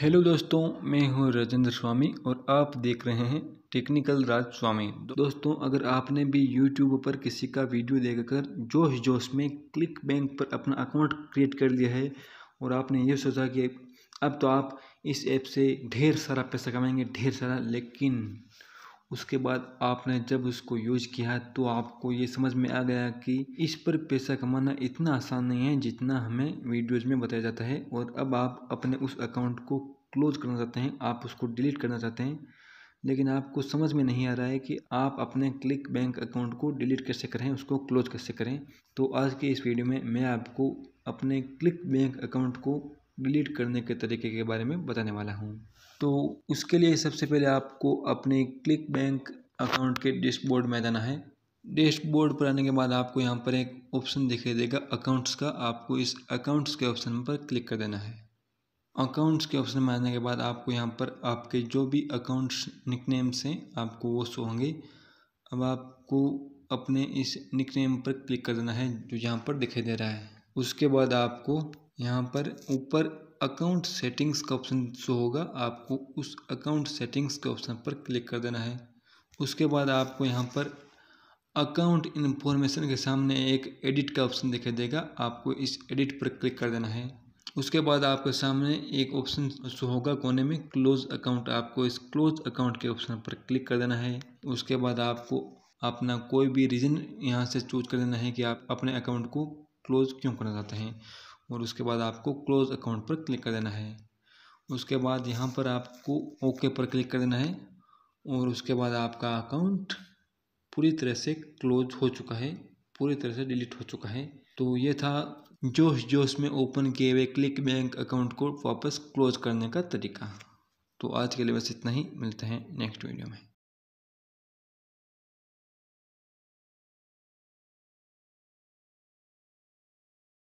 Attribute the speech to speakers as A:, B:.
A: hello दोस्तों मैं हूं राजेंद्र स्वामी और आप देख रहे हैं टेक्निकल राज स्वामी दोस्तों अगर आपने भी यूट्यूब पर किसी का वीडियो देखकर जोश जोश में क्लिक बैंक पर अपना अकाउंट क्रिएट कर लिया है और आपने ये सोचा कि अब तो आप इस ऐप से ढेर सारा पैसा कमाएंगे ढेर सारा लेकिन उसके बाद आपने जब उसको यूज किया तो आपको ये समझ में आ गया कि इस पर पैसा कमाना इतना आसान नहीं है जितना हमें वीडियोज़ में बताया जाता है और अब आप अपने उस अकाउंट को क्लोज करना चाहते हैं आप उसको डिलीट करना चाहते हैं लेकिन आपको समझ में नहीं आ रहा है कि आप अपने क्लिक बैंक अकाउंट को डिलीट कैसे करें उसको क्लोज कैसे करें तो आज के इस वीडियो में मैं आपको अपने क्लिक बैंक अकाउंट को डिलीट करने के तरीके के बारे में बताने वाला हूँ तो उसके लिए सबसे पहले आपको अपने क्लिक बैंक अकाउंट के डैशबोर्ड में जाना है डैशबोर्ड पर आने के बाद आपको यहाँ पर एक ऑप्शन दिखाई देगा अकाउंट्स का आपको इस अकाउंट्स के ऑप्शन पर क्लिक कर देना है अकाउंट्स के ऑप्शन में आने के बाद आपको यहाँ पर आपके जो भी अकाउंट्स निकनेम्स हैं आपको वो शो होंगे अब आपको अपने इस निकनेम पर क्लिक कर देना है जो यहाँ पर दिखाई दे रहा है उसके बाद आपको यहाँ पर ऊपर अकाउंट सेटिंग्स का ऑप्शन शो होगा आपको उस अकाउंट सेटिंग्स के ऑप्शन पर क्लिक कर देना है उसके बाद आपको यहाँ पर अकाउंट इन्फॉर्मेशन के सामने एक एडिट का ऑप्शन दिखाई देगा आपको इस एडिट पर क्लिक कर देना है उसके बाद आपके सामने एक ऑप्शन शो होगा कोने में क्लोज अकाउंट आपको इस क्लोज अकाउंट के ऑप्शन पर क्लिक कर देना है उसके बाद आपको अपना कोई भी रीज़न यहाँ से चूज कर देना है कि आप अपने अकाउंट को क्लोज क्यों करना चाहते हैं और उसके बाद आपको क्लोज अकाउंट पर क्लिक कर देना है उसके बाद यहाँ पर आपको ओके पर क्लिक कर देना है और उसके बाद आपका अकाउंट पूरी तरह से क्लोज हो चुका है पूरी तरह से डिलीट हो चुका है तो ये था जोश जोश में ओपन किए हुए क्लिक बैंक अकाउंट को वापस क्लोज करने का तरीका तो आज के लिए बस इतना ही मिलते हैं नेक्स्ट वीडियो में